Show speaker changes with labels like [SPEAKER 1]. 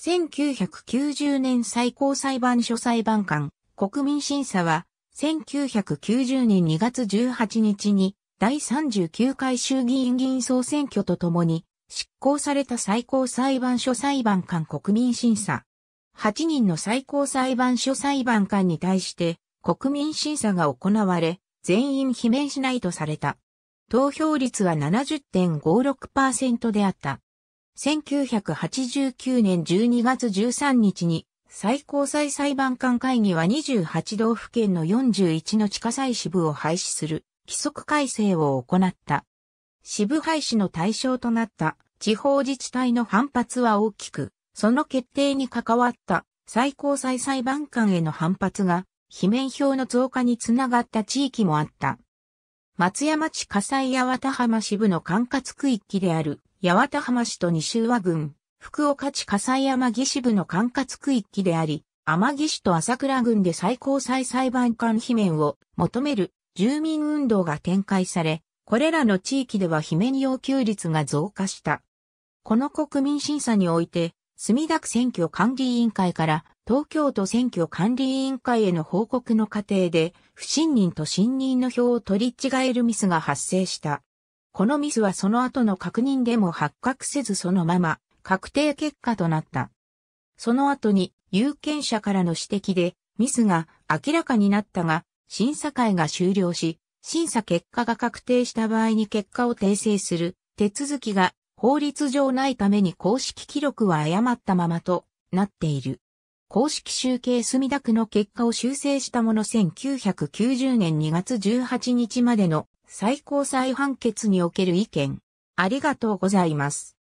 [SPEAKER 1] 1990年最高裁判所裁判官、国民審査は、
[SPEAKER 2] 1990年2月18日に、第39回衆議院議員総選挙とともに、執行された最高裁判所裁判官国民審査。8人の最高裁判所裁判官に対して、国民審査が行われ、全員罷免しないとされた。投票率は70.56%であった。1989年12月13日に最高裁裁判官会議は28道府県の41の地下裁支部を廃止する規則改正を行った。支部廃止の対象となった地方自治体の反発は大きく、その決定に関わった最高裁裁判官への反発が、罷免票の増加につながった地域もあった。松山地火災や幡浜支部の管轄区域である八幡浜市と西和郡、福岡地火災山岸部の管轄区域であり、天岸市と朝倉郡で最高裁裁判官罷免を求める住民運動が展開され、これらの地域では罷免要求率が増加した。この国民審査において、墨田区選挙管理委員会から東京都選挙管理委員会への報告の過程で、不信任と信任の票を取り違えるミスが発生した。このミスはその後の確認でも発覚せずそのまま確定結果となった。その後に有権者からの指摘でミスが明らかになったが、審査会が終了し、審査結果が確定した場合に結果を訂正する手続きが法律上ないために公式記録は誤ったままとなっている。公式集計墨田区の結果を修正したもの1990年2月18日までの最高裁判決における
[SPEAKER 1] 意見。ありがとうございます。